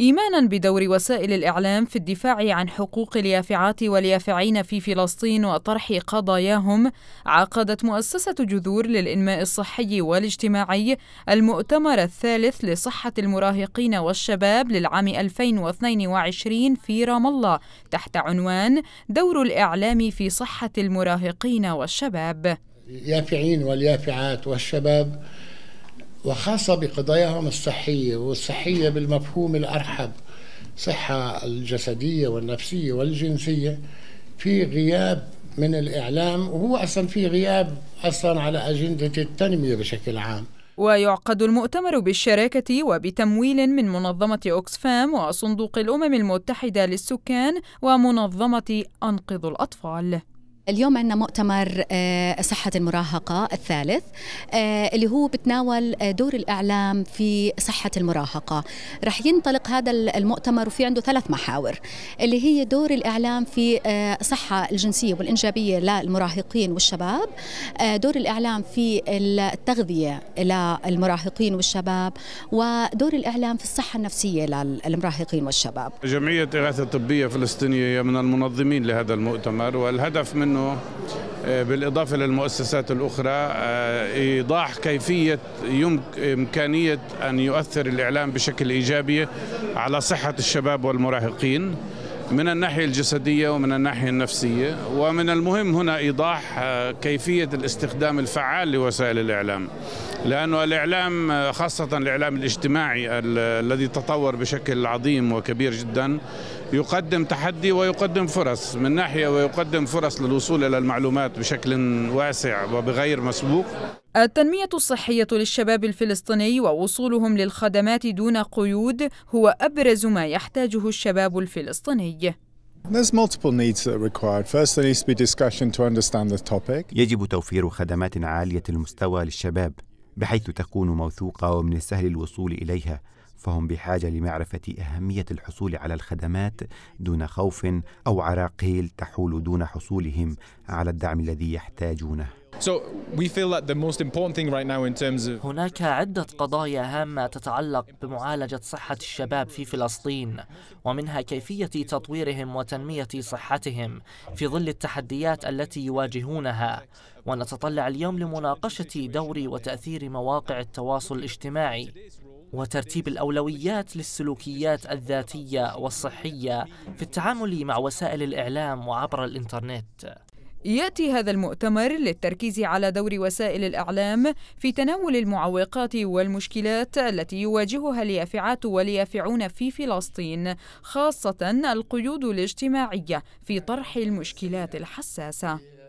إيمانا بدور وسائل الإعلام في الدفاع عن حقوق اليافعات واليافعين في فلسطين وطرح قضاياهم عقدت مؤسسة جذور للإنماء الصحي والاجتماعي المؤتمر الثالث لصحة المراهقين والشباب للعام 2022 في رام الله تحت عنوان دور الإعلام في صحة المراهقين والشباب اليافعين واليافعات والشباب وخاصة بقضاياهم الصحية والصحية بالمفهوم الأرحب صحة الجسدية والنفسية والجنسية في غياب من الإعلام وهو أصلا في غياب أصلا على أجندة التنمية بشكل عام ويعقد المؤتمر بالشراكة وبتمويل من منظمة أوكسفام وصندوق الأمم المتحدة للسكان ومنظمة أنقذ الأطفال اليوم عندنا مؤتمر آه، صحة المراهقة الثالث آه، اللي هو بتناول آه، دور الإعلام في صحة المراهقة رح ينطلق هذا المؤتمر وفي عنده ثلاث محاور اللي هي دور الإعلام في الصحة الجنسية والإنجابية للمراهقين والشباب دور الإعلام في التغذية للمراهقين والشباب ودور الإعلام في الصحة النفسية للمراهقين والشباب جمعية إغاثة طبية فلسطينية من المنظمين لهذا المؤتمر والهدف منه انه آه، بالاضافه للمؤسسات الاخرى آه، ايضاح كيفيه امكانيه ان يؤثر الاعلام بشكل ايجابي على صحه الشباب والمراهقين من الناحيه الجسديه ومن الناحيه النفسيه ومن المهم هنا ايضاح آه، كيفيه الاستخدام الفعال لوسائل الاعلام لأنه الإعلام خاصة الإعلام الاجتماعي الذي تطور بشكل عظيم وكبير جدا يقدم تحدي ويقدم فرص من ناحية ويقدم فرص للوصول إلى المعلومات بشكل واسع وبغير مسبوق التنمية الصحية للشباب الفلسطيني ووصولهم للخدمات دون قيود هو أبرز ما يحتاجه الشباب الفلسطيني يجب توفير خدمات عالية المستوى للشباب بحيث تكون موثوقة ومن السهل الوصول إليها فهم بحاجة لمعرفة أهمية الحصول على الخدمات دون خوف أو عراقيل تحول دون حصولهم على الدعم الذي يحتاجونه هناك عدة قضايا هامة تتعلق بمعالجة صحة الشباب في فلسطين ومنها كيفية تطويرهم وتنمية صحتهم في ظل التحديات التي يواجهونها ونتطلع اليوم لمناقشة دور وتأثير مواقع التواصل الاجتماعي وترتيب الأولويات للسلوكيات الذاتية والصحية في التعامل مع وسائل الإعلام وعبر الإنترنت ياتي هذا المؤتمر للتركيز على دور وسائل الاعلام في تناول المعوقات والمشكلات التي يواجهها اليافعات واليافعون في فلسطين خاصه القيود الاجتماعيه في طرح المشكلات الحساسه